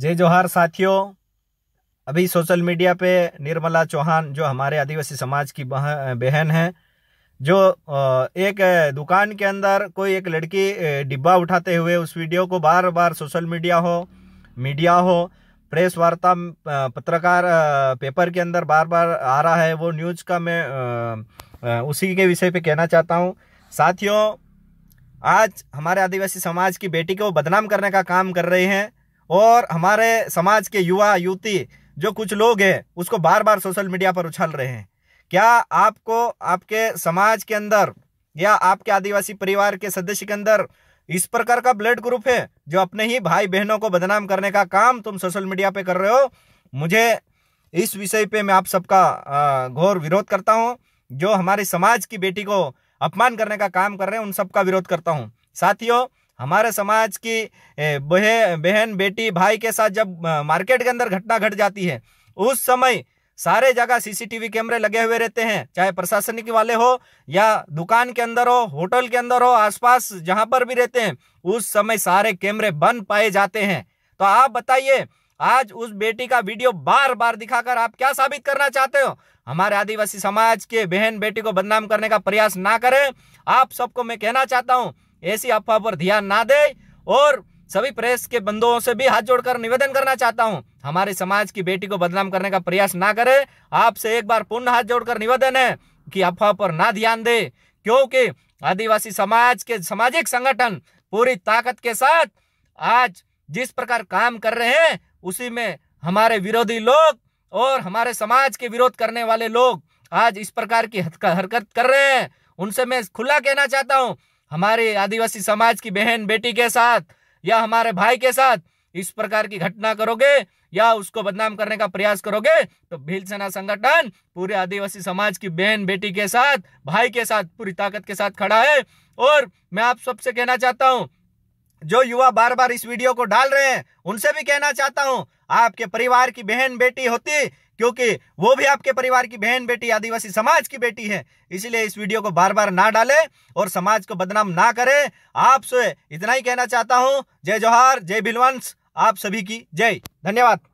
जय जोहार साथियों अभी सोशल मीडिया पे निर्मला चौहान जो हमारे आदिवासी समाज की बहन है जो एक दुकान के अंदर कोई एक लड़की डिब्बा उठाते हुए उस वीडियो को बार बार सोशल मीडिया हो मीडिया हो प्रेस वार्ता पत्रकार पेपर के अंदर बार बार आ रहा है वो न्यूज़ का मैं उसी के विषय पे कहना चाहता हूँ साथियों आज हमारे आदिवासी समाज की बेटी को बदनाम करने का काम कर रहे हैं और हमारे समाज के युवा युवती जो कुछ लोग हैं उसको बार बार सोशल मीडिया पर उछाल रहे हैं क्या आपको आपके समाज के अंदर या आपके आदिवासी परिवार के सदस्य के अंदर इस प्रकार का ब्लड ग्रुप है जो अपने ही भाई बहनों को बदनाम करने का काम तुम सोशल मीडिया पे कर रहे हो मुझे इस विषय पे मैं आप सबका घोर विरोध करता हूँ जो हमारे समाज की बेटी को अपमान करने का काम कर रहे हैं उन सबका विरोध करता हूँ साथियों हमारे समाज की बहे बहन बेटी भाई के साथ जब मार्केट के अंदर घटना घट जाती है उस समय सारे जगह सीसीटीवी कैमरे लगे हुए रहते हैं चाहे प्रशासनिक वाले हो या दुकान के अंदर हो होटल के अंदर हो आसपास जहां पर भी रहते हैं उस समय सारे कैमरे बंद पाए जाते हैं तो आप बताइए आज उस बेटी का वीडियो बार बार दिखाकर आप क्या साबित करना चाहते हो हमारे आदिवासी समाज के बहन बेटी को बदनाम करने का प्रयास ना करें आप सबको मैं कहना चाहता हूं ऐसी अफवाह पर ध्यान ना दे और सभी प्रेस के बंदुओं से भी हाथ जोड़कर निवेदन करना चाहता हूं हमारे समाज की बेटी को बदनाम करने का प्रयास ना करें आपसे एक बार पुनः हाथ जोड़कर निवेदन है कि अफवाह पर ना ध्यान दे क्योंकि आदिवासी समाज के सामाजिक संगठन पूरी ताकत के साथ आज जिस प्रकार काम कर रहे हैं उसी में हमारे विरोधी लोग और हमारे समाज के विरोध करने वाले लोग आज इस प्रकार की हरकत कर रहे हैं उनसे मैं खुला कहना चाहता हूँ हमारे आदिवासी समाज की बहन बेटी के साथ या हमारे भाई के साथ इस प्रकार की घटना करोगे या उसको बदनाम करने का प्रयास करोगे तो भील सेना संगठन पूरे आदिवासी समाज की बहन बेटी के साथ भाई के साथ पूरी ताकत के साथ खड़ा है और मैं आप सबसे कहना चाहता हूँ जो युवा बार बार इस वीडियो को डाल रहे हैं उनसे भी कहना चाहता हूं आपके परिवार की बहन बेटी होती क्योंकि वो भी आपके परिवार की बहन बेटी आदिवासी समाज की बेटी है इसलिए इस वीडियो को बार बार ना डालें और समाज को बदनाम ना करें आपसे इतना ही कहना चाहता हूं जय जोहार जय भिलवंश आप सभी की जय धन्यवाद